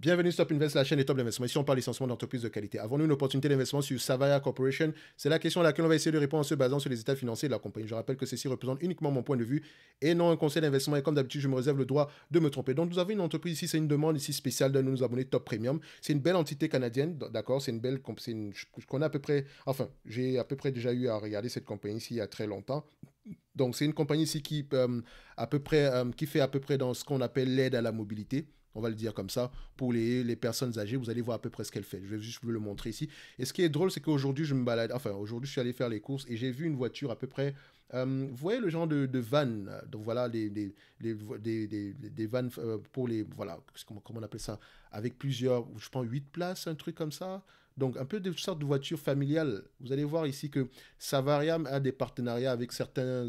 Bienvenue Top Invest, la chaîne des top d'investissement. Ici, on parle licenciement d'entreprises de qualité. Avons-nous une opportunité d'investissement sur Savaya Corporation C'est la question à laquelle on va essayer de répondre en se basant sur les états financiers de la compagnie. Je rappelle que ceci représente uniquement mon point de vue et non un conseil d'investissement. Et comme d'habitude, je me réserve le droit de me tromper. Donc, nous avons une entreprise ici, c'est une demande ici spéciale de nous abonner Top Premium. C'est une belle entité canadienne, d'accord C'est une belle. C'est une, je connais à peu près. Enfin, j'ai à peu près déjà eu à regarder cette compagnie ici il y a très longtemps. Donc, c'est une compagnie ici qui, euh, à peu près, euh, qui fait à peu près dans ce qu'on appelle l'aide à la mobilité on va le dire comme ça, pour les, personnes âgées, vous allez voir à peu près ce qu'elle fait. Je vais juste vous le montrer ici. Et ce qui est drôle, c'est qu'aujourd'hui, je me balade, enfin, aujourd'hui, je suis allé faire les courses et j'ai vu une voiture à peu près, euh, vous voyez le genre de, de van, donc voilà, des, des, des, vannes euh, pour les, voilà, comment, on appelle ça, avec plusieurs, je prends 8 places, un truc comme ça, donc, un peu de sortes de voitures familiales. Vous allez voir ici que Savariam a des partenariats avec certains,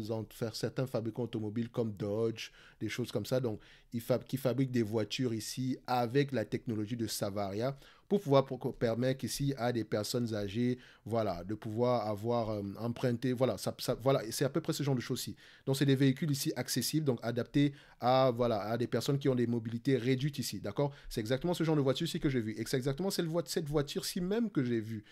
certains fabricants automobiles comme Dodge, des choses comme ça. Donc, ils fabriquent des voitures ici avec la technologie de Savaria pour pouvoir permettre ici à des personnes âgées, voilà, de pouvoir avoir euh, emprunté, voilà, ça, voilà, c'est à peu près ce genre de choses-ci. Donc c'est des véhicules ici accessibles, donc adaptés à, voilà, à des personnes qui ont des mobilités réduites ici, d'accord C'est exactement ce genre de voiture-ci que j'ai vu, et c'est exactement cette, voiture-ci même que j'ai vu,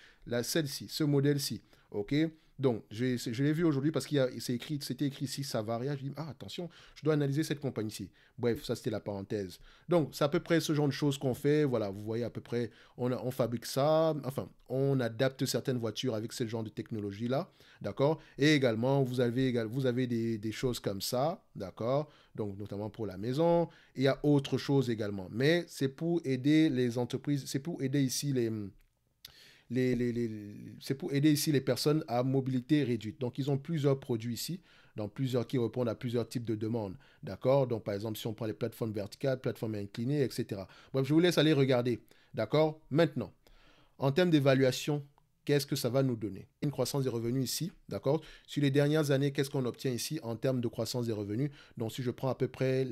celle-ci, ce modèle-ci, ok donc, je l'ai vu aujourd'hui parce qu'il c'est écrit, c'était écrit ici ça Je dis, ah, attention, je dois analyser cette compagnie ici. Bref, ça, c'était la parenthèse. Donc, c'est à peu près ce genre de choses qu'on fait. Voilà, vous voyez à peu près, on, fabrique ça. Enfin, on adapte certaines voitures avec ce genre de technologie-là. D'accord Et également, vous avez, vous avez des, choses comme ça. D'accord Donc, notamment pour la maison. il y a autre chose également. Mais c'est pour aider les entreprises, c'est pour aider ici les c'est pour aider ici les personnes à mobilité réduite. Donc, ils ont plusieurs produits ici, dans plusieurs qui répondent à plusieurs types de demandes. D'accord Donc, par exemple, si on prend les plateformes verticales, plateformes inclinées, etc. Bref, je vous laisse aller regarder. D'accord Maintenant, en termes d'évaluation qu'est-ce que ça va nous donner Une croissance des revenus ici, d'accord Sur les dernières années, qu'est-ce qu'on obtient ici en termes de croissance des revenus Donc, si je prends à peu près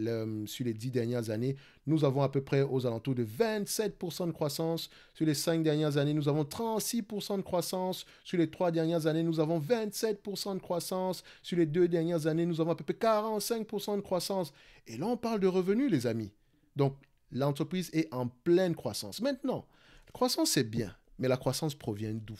sur les 10 dernières années, nous avons à peu près aux alentours de 27% de croissance. Sur les 5 dernières années, nous avons 36% de croissance. Sur les 3 dernières années, nous avons 27% de croissance. Sur les 2 dernières années, nous avons à peu près 45% de croissance. Et là, on parle de revenus, les amis. Donc, l'entreprise est en pleine croissance. Maintenant, croissance, c'est bien. Mais la croissance provient d'où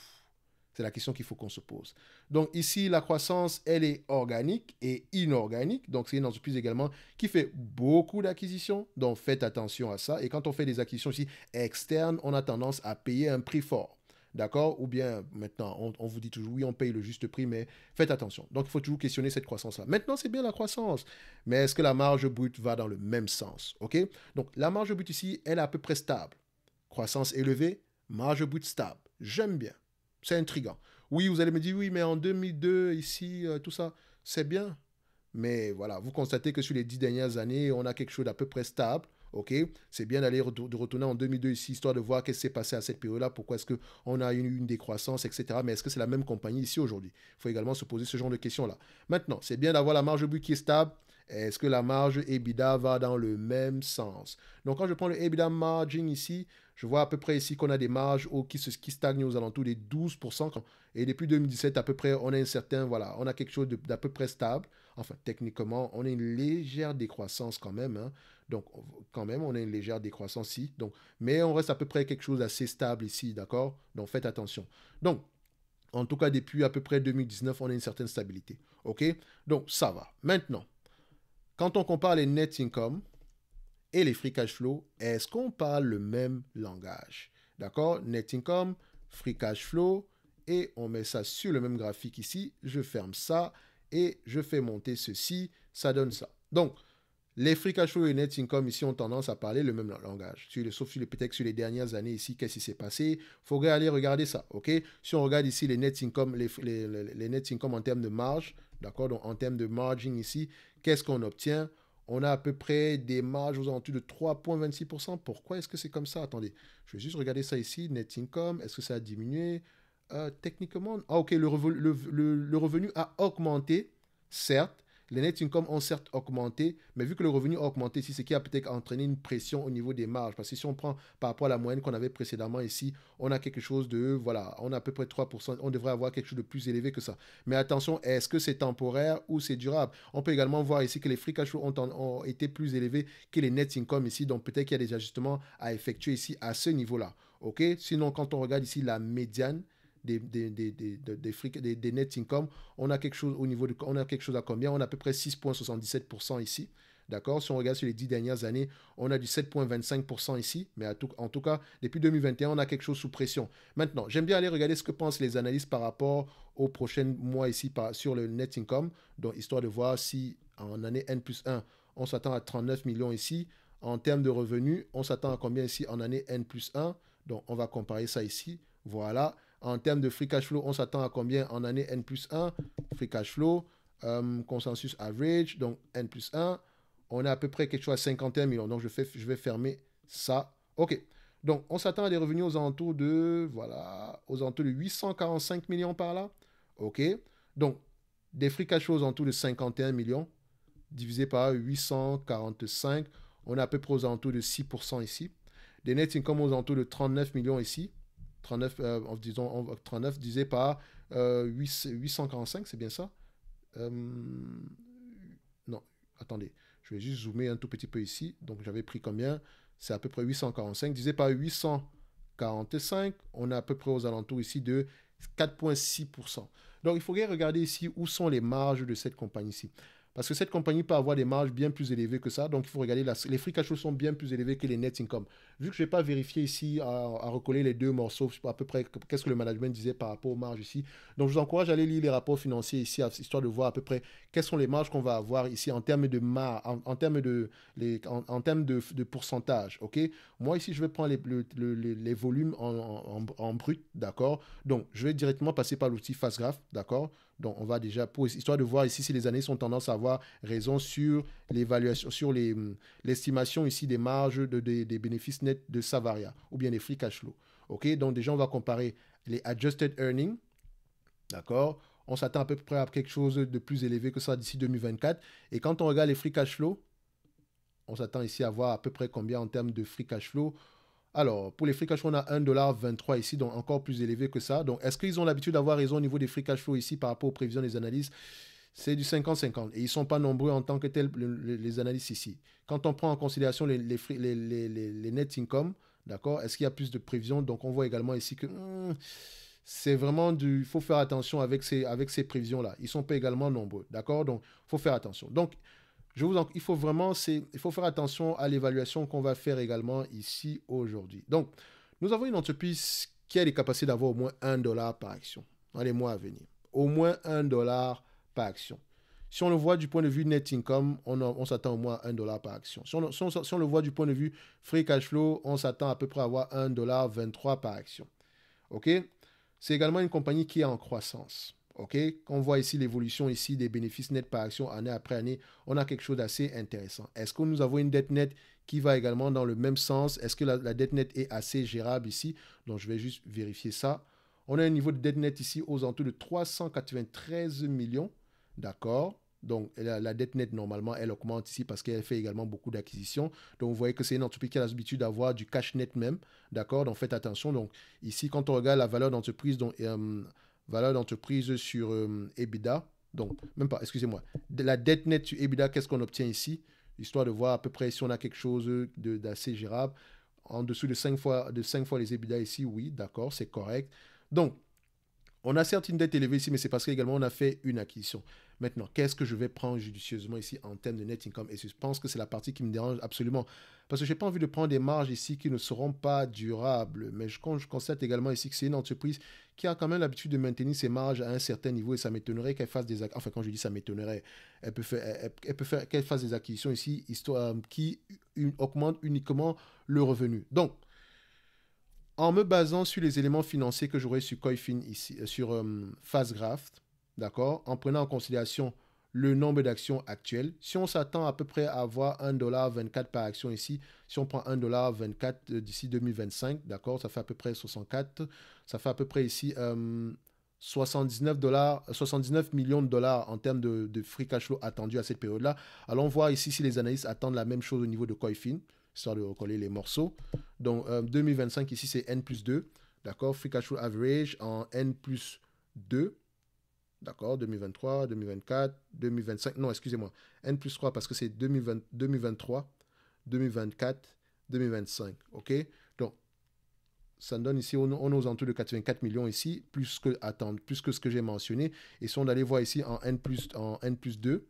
C'est la question qu'il faut qu'on se pose. Donc ici, la croissance, elle est organique et inorganique. Donc c'est une entreprise également qui fait beaucoup d'acquisitions. Donc faites attention à ça. Et quand on fait des acquisitions ici externes, on a tendance à payer un prix fort. D'accord Ou bien maintenant, on, on, vous dit toujours oui, on paye le juste prix, mais faites attention. Donc il faut toujours questionner cette croissance-là. Maintenant, c'est bien la croissance, mais est-ce que la marge brute va dans le même sens Ok Donc la marge brute ici, elle est à peu près stable. Croissance élevée, Marge stable, j'aime bien. C'est intriguant. Oui, vous allez me dire, oui, mais en 2002, ici, euh, tout ça, c'est bien. Mais voilà, vous constatez que sur les dix dernières années, on a quelque chose d'à peu près stable. OK C'est bien d'aller de retourner en 2002 ici, histoire de voir qu'est-ce qui s'est passé à cette période-là, pourquoi est-ce qu'on a eu une, décroissance, etc. Mais est-ce que c'est la même compagnie ici aujourd'hui Il faut également se poser ce genre de questions-là. Maintenant, c'est bien d'avoir la marge but qui est stable, est-ce que la marge EBITDA va dans le même sens Donc, quand je prends le EBITDA margin ici, je vois à peu près ici qu'on a des marges qui, qui stagnent aux alentours des 12%. Et depuis 2017, à peu près, on a un certain, voilà, on a quelque chose d'à peu près stable. Enfin, techniquement, on a une légère décroissance quand même. Hein. Donc, quand même, on a une légère décroissance ici. Donc, mais on reste à peu près quelque chose d'assez stable ici, d'accord Donc, faites attention. Donc, en tout cas, depuis à peu près 2019, on a une certaine stabilité. OK Donc, ça va. Maintenant, quand on compare les net income et les free cash flow, est-ce qu'on parle le même langage D'accord Net income, free cash flow, et on met ça sur le même graphique ici. Je ferme ça et je fais monter ceci. Ça donne ça. Donc, les free cash flow et net income ici ont tendance à parler le même langage. les, sauf peut-être sur les dernières années ici, qu'est-ce qui s'est passé Il Faudrait aller regarder ça, ok Si on regarde ici les net income, les net income en termes de marge, D'accord Donc, en termes de margin ici, qu'est-ce qu'on obtient On a à peu près des marges aux alentours de 3,26%. Pourquoi est-ce que c'est comme ça Attendez, je vais juste regarder ça ici. Net income, est-ce que ça a diminué euh, Techniquement, ah ok, le revenu a augmenté, certes, les net income ont certes augmenté, mais vu que le revenu a augmenté ici, ce qui a peut-être entraîné une pression au niveau des marges. Parce que si on prend par rapport à la moyenne qu'on avait précédemment ici, on a quelque chose de, voilà, on a à peu près 3%, on devrait avoir quelque chose de plus élevé que ça. Mais attention, est-ce que c'est temporaire ou c'est durable On peut également voir ici que les free cash flow ont, ont été plus élevés que les net income ici, donc peut-être qu'il y a des ajustements à effectuer ici à ce niveau-là. OK Sinon, quand on regarde ici la médiane, des, des, des, des, fric, des, net income, on a quelque chose au niveau du on a quelque chose à combien On a à peu près 6,77% ici. D'accord Si on regarde sur les 10 dernières années, on a du 7,25% ici, mais en tout cas, depuis 2021, on a quelque chose sous pression. Maintenant, j'aime bien aller regarder ce que pensent les analystes par rapport aux prochains mois ici sur le net income, donc histoire de voir si en année N plus 1, on s'attend à 39 millions ici. En termes de revenus, on s'attend à combien ici en année N plus 1 Donc, on va comparer ça ici. Voilà. En termes de free cash flow, on s'attend à combien en année N plus 1 Free cash flow, euh, consensus average, donc N plus 1. On est à peu près quelque chose à 51 millions. Donc, je, fais, je vais fermer ça. OK. Donc, on s'attend à des revenus aux alentours de, voilà, aux alentours de 845 millions par là. OK. Donc, des free cash flow aux alentours de 51 millions divisé par 845. On est à peu près aux alentours de 6% ici. Des net income aux alentours de 39 millions ici. 39, euh, disons, 39 disait par 845, euh, c'est bien ça euh, Non, attendez. Je vais juste zoomer un tout petit peu ici. Donc, j'avais pris combien C'est à peu près 845. Disait par 845, on est à peu près aux alentours ici de 4,6%. Donc, il faudrait regarder ici où sont les marges de cette compagnie ici parce que cette compagnie peut avoir des marges bien plus élevées que ça. Donc, il faut regarder, les free cash flow sont bien plus élevés que les net income. Vu que je n'ai pas vérifier ici à, recoller les deux morceaux, à peu près qu'est-ce que le management disait par rapport aux marges ici. Donc, je vous encourage à aller lire les rapports financiers ici, histoire de voir à peu près quelles sont les marges qu'on va avoir ici en termes de marge, en, termes de, les, en, termes de, pourcentage. OK Moi, ici, je vais prendre les, les, volumes en, en brut, d'accord Donc, je vais directement passer par l'outil FastGraph, d'accord donc, on va déjà, pour, histoire de voir ici si les années sont tendance à avoir raison sur l'évaluation, sur hum, l'estimation ici des marges des bénéfices nets de Savaria ou bien des free cash flow. OK, donc déjà, on va comparer les adjusted earnings. D'accord On s'attend à peu près à quelque chose de plus élevé que ça d'ici 2024. Et quand on regarde les free cash flow, on s'attend ici à voir à peu près combien en termes de free cash flow. Alors, pour les free cash flow, on a 1,23$ ici, donc encore plus élevé que ça. Donc, est-ce qu'ils ont l'habitude d'avoir raison au niveau des free cash flow ici par rapport aux prévisions des analyses c'est du 50-50. Et ils ne sont pas nombreux en tant que tels, les analyses ici. Quand on prend en considération les, les, les, net income, d'accord, est-ce qu'il y a plus de prévisions Donc, on voit également ici que hmm, c'est vraiment du... Il faut faire attention avec ces, avec ces prévisions-là. Ils ne sont pas également nombreux, d'accord Donc, il faut faire attention. Donc, il faut vraiment, il faut faire attention à l'évaluation qu'on va faire également ici aujourd'hui. Donc, nous avons une entreprise qui a les capacités d'avoir au moins 1 dollar par action dans les mois à venir. Au moins 1 dollar par action. Si on le voit du point de vue net income, on, s'attend au moins 1 dollar par action. Si on, le voit du point de vue free cash flow, on s'attend à peu près à avoir 1 dollar 23 par action. OK C'est également une compagnie qui est en croissance. OK Quand on voit ici l'évolution ici des bénéfices nets par action année après année, on a quelque chose d'assez intéressant. Est-ce que nous avons une dette nette qui va également dans le même sens Est-ce que la, dette nette est assez gérable ici Donc, je vais juste vérifier ça. On a un niveau de dette nette ici aux alentours de 393 millions. D'accord donc, la, dette nette, normalement, elle augmente ici parce qu'elle fait également beaucoup d'acquisitions. Donc, vous voyez que c'est une entreprise qui a l'habitude d'avoir du cash net même. D'accord Donc, faites attention. Donc, ici, quand on regarde la valeur d'entreprise, donc, euh, valeur d'entreprise sur euh, EBITDA. Donc, même pas, excusez-moi. De la dette nette sur EBITDA, qu'est-ce qu'on obtient ici Histoire de voir à peu près si on a quelque chose d'assez gérable. En dessous de 5 fois, de 5 fois les EBITDA ici, oui, d'accord, c'est correct. Donc, on a certes une dette élevée ici, mais c'est parce qu'également on a fait une acquisition. Maintenant, qu'est-ce que je vais prendre judicieusement ici en termes de net income Et je pense que c'est la partie qui me dérange absolument. Parce que je n'ai pas envie de prendre des marges ici qui ne seront pas durables. Mais je, constate également ici que c'est une entreprise qui a quand même l'habitude de maintenir ses marges à un certain niveau et ça m'étonnerait qu'elle fasse des... Enfin, quand je dis ça m'étonnerait, elle peut faire, elle, peut faire qu'elle fasse des acquisitions ici histoire, euh, qui augmentent uniquement le revenu. Donc, en me basant sur les éléments financiers que j'aurais sur CoinFin ici, euh, sur euh, FastGraft, d'accord En prenant en considération le nombre d'actions actuelles. Si on s'attend à peu près à avoir 1,24$ par action ici, si on prend 1,24$ euh, d'ici 2025, d'accord, ça fait à peu près 64, ça fait à peu près ici 79, euh, dollars, euh, millions de dollars en termes de, free cash flow attendu à cette période-là. Allons voir ici si les analystes attendent la même chose au niveau de Coifin, histoire de recoller les morceaux. Donc 2025 ici c'est N plus 2, d'accord, free cash flow average en N plus 2, D'accord 2023, 2024, 2025. Non, excusez-moi. N plus 3 parce que c'est 2023, 2024, 2025. OK Donc, ça donne ici, on, on est aux alentours de 84 millions ici, plus que, attendre, plus que ce que j'ai mentionné. Et si on allait voir ici en N en N plus 2,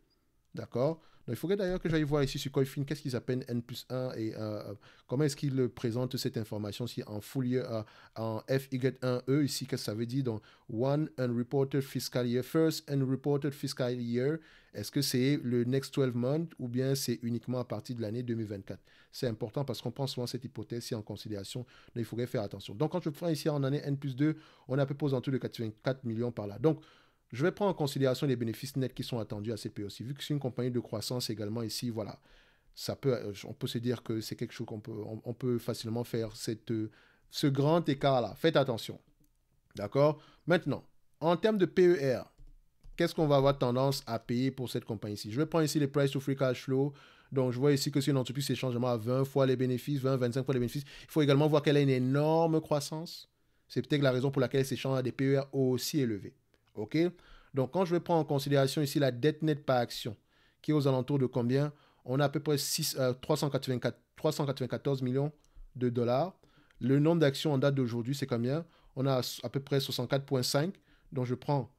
D'accord il faudrait d'ailleurs que j'aille voir ici sur CoinFin qu'est-ce qu'ils appellent N plus 1 et euh, euh, comment est-ce qu'ils présentent cette information si en folie, euh, en FY1E ici, qu'est-ce que ça veut dire dans One Unreported Fiscal Year, First Unreported Fiscal Year, est-ce que c'est le next 12 months ou bien c'est uniquement à partir de l'année 2024 C'est important parce qu'on prend souvent cette hypothèse si en considération, mais il faudrait faire attention. Donc quand je prends ici en année N plus 2, on a à peu près tout de 84 millions par là. Donc je vais prendre en considération les bénéfices nets qui sont attendus à ces aussi, Vu que c'est une compagnie de croissance également ici, voilà, ça peut, euh, on peut se dire que c'est quelque chose qu'on peut, on, peut facilement faire cette, euh, ce grand écart-là. Faites attention. D'accord Maintenant, en termes de PER, qu'est-ce qu'on va avoir tendance à payer pour cette compagnie-ci Je vais prendre ici les price to free cash flow. Donc, je vois ici que si une entreprise s'échange à 20 fois les bénéfices, 20, 25 fois les bénéfices, il faut également voir qu'elle a une énorme croissance. C'est peut-être la raison pour laquelle elle s'échange à des PER aussi élevés. Donc, quand je vais prendre en considération ici la dette nette par action, qui est aux alentours de combien On a à peu près 384, 394 euh, millions de dollars. Le nombre d'actions en date d'aujourd'hui, c'est combien On a à peu près 64,5. Donc, je prends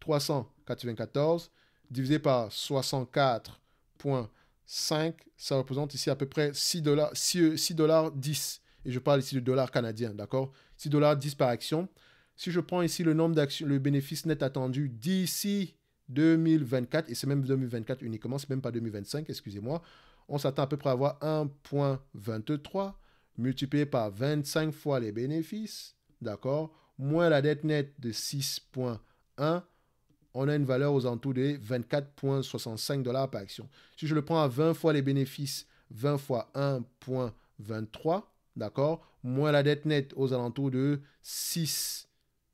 394 divisé par 64,5. Ça représente ici à peu près 6 dollars, 6 dollars 10. Et je parle ici de dollars canadiens, d'accord 6 dollars 10 par action. Si je prends ici le nombre d'actions, le bénéfice net attendu d'ici 2024, et c'est même 2024 uniquement, c'est même pas 2025, excusez-moi, on s'attend à peu près à avoir 1.23 multiplié par 25 fois les bénéfices, d'accord, moins la dette nette de 6.1, on a une valeur aux alentours de 24.65 dollars par action. Si je le prends à 20 fois les bénéfices, 20 fois 1.23, d'accord, moins la dette nette aux alentours de 6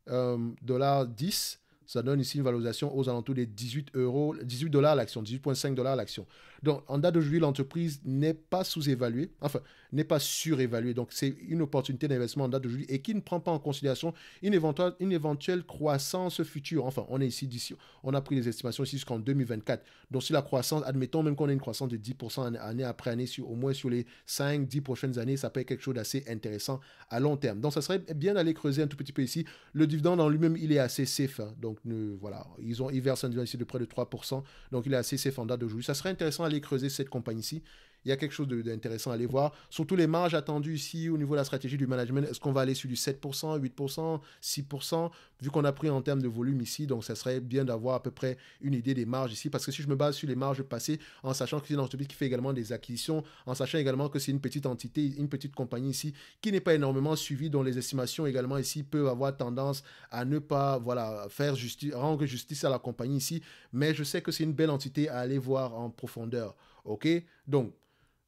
euh, dollars 10, ça donne ici une valorisation aux alentours des 18 euros, 18 dollars l'action, 18,5 dollars l'action. Donc, en date d'aujourd'hui, l'entreprise n'est pas sous-évaluée, enfin, n'est pas surévaluée. Donc, c'est une opportunité d'investissement en date d'aujourd'hui et qui ne prend pas en considération une éventuelle, croissance future. Enfin, on est ici, d'ici, on a pris les estimations ici jusqu'en 2024. Donc, si la croissance, admettons même qu'on ait une croissance de 10% année après année, sur, au moins sur les 5, 10 prochaines années, ça peut être quelque chose d'assez intéressant à long terme. Donc, ça serait bien d'aller creuser un tout petit peu ici. Le dividende en lui-même, il est assez safe. Hein. Donc, voilà, ils, ont, ils versent un dividende ici de près de 3%. Donc, il est assez safe en date d'aujourd'hui. Ça serait intéressant à creuser cette compagnie ci il y a quelque chose d'intéressant à aller voir. Surtout les marges attendues ici au niveau de la stratégie du management. Est-ce qu'on va aller sur du 7%, 8%, 6% Vu qu'on a pris en termes de volume ici, donc ça serait bien d'avoir à peu près une idée des marges ici. Parce que si je me base sur les marges passées, en sachant que c'est une entreprise qui fait également des acquisitions, en sachant également que c'est une petite entité, une petite compagnie ici, qui n'est pas énormément suivie, dont les estimations également ici peuvent avoir tendance à ne pas voilà, faire justice, rendre justice à la compagnie ici. Mais je sais que c'est une belle entité à aller voir en profondeur. OK Donc,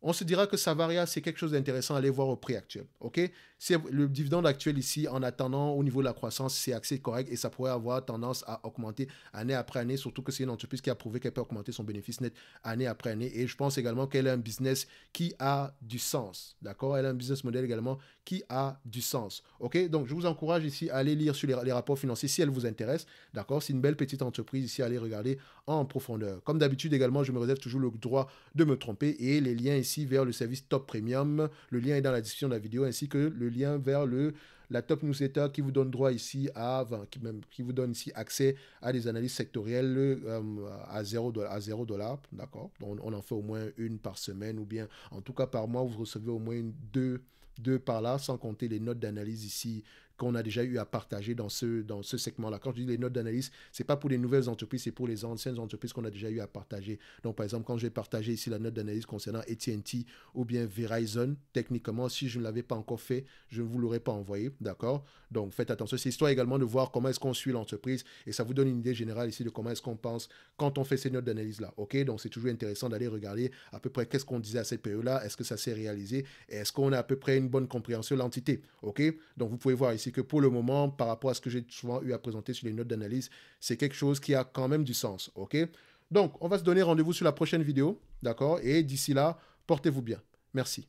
on se dira que Savaria, c'est quelque chose d'intéressant à aller voir au prix actuel. ok c'est Le dividende actuel ici, en attendant au niveau de la croissance, c'est axé correct et ça pourrait avoir tendance à augmenter année après année, surtout que c'est une entreprise qui a prouvé qu'elle peut augmenter son bénéfice net année après année. Et je pense également qu'elle est un business qui a du sens. D'accord Elle a un business model également qui a du sens. ok Donc, je vous encourage ici à aller lire sur les, les rapports financiers si elle vous intéresse. D'accord C'est une belle petite entreprise ici, allez regarder en profondeur. Comme d'habitude également, je me réserve toujours le droit de me tromper et les liens ici vers le service Top Premium, le lien est dans la description de la vidéo ainsi que le lien vers le la top newsletter qui vous donne droit ici à qui, même, qui vous donne ici accès à des analyses sectorielles euh, à 0 à 0 dollars, d'accord. On, on en fait au moins une par semaine ou bien en tout cas par mois, vous recevez au moins deux deux par là, sans compter les notes d'analyse ici qu'on a déjà eu à partager dans ce, dans ce segment-là. Quand je dis les notes d'analyse, ce n'est pas pour les nouvelles entreprises, c'est pour les anciennes entreprises qu'on a déjà eu à partager. Donc, par exemple, quand je vais partager ici la note d'analyse concernant AT&T ou bien Verizon, techniquement, si je ne l'avais pas encore fait, je ne vous l'aurais pas envoyé, d'accord Donc, faites attention. C'est histoire également de voir comment est-ce qu'on suit l'entreprise et ça vous donne une idée générale ici de comment est-ce qu'on pense quand on fait ces notes d'analyse-là, ok Donc, c'est toujours intéressant d'aller regarder à peu près qu'est-ce qu'on disait à cette période-là, est-ce que ça s'est réalisé est-ce qu'on a à peu près une bonne compréhension de l'entité, ok Donc, vous pouvez voir ici c'est que pour le moment, par rapport à ce que j'ai souvent eu à présenter sur les notes d'analyse, c'est quelque chose qui a quand même du sens, ok Donc, on va se donner rendez-vous sur la prochaine vidéo, d'accord Et d'ici là, portez-vous bien. Merci.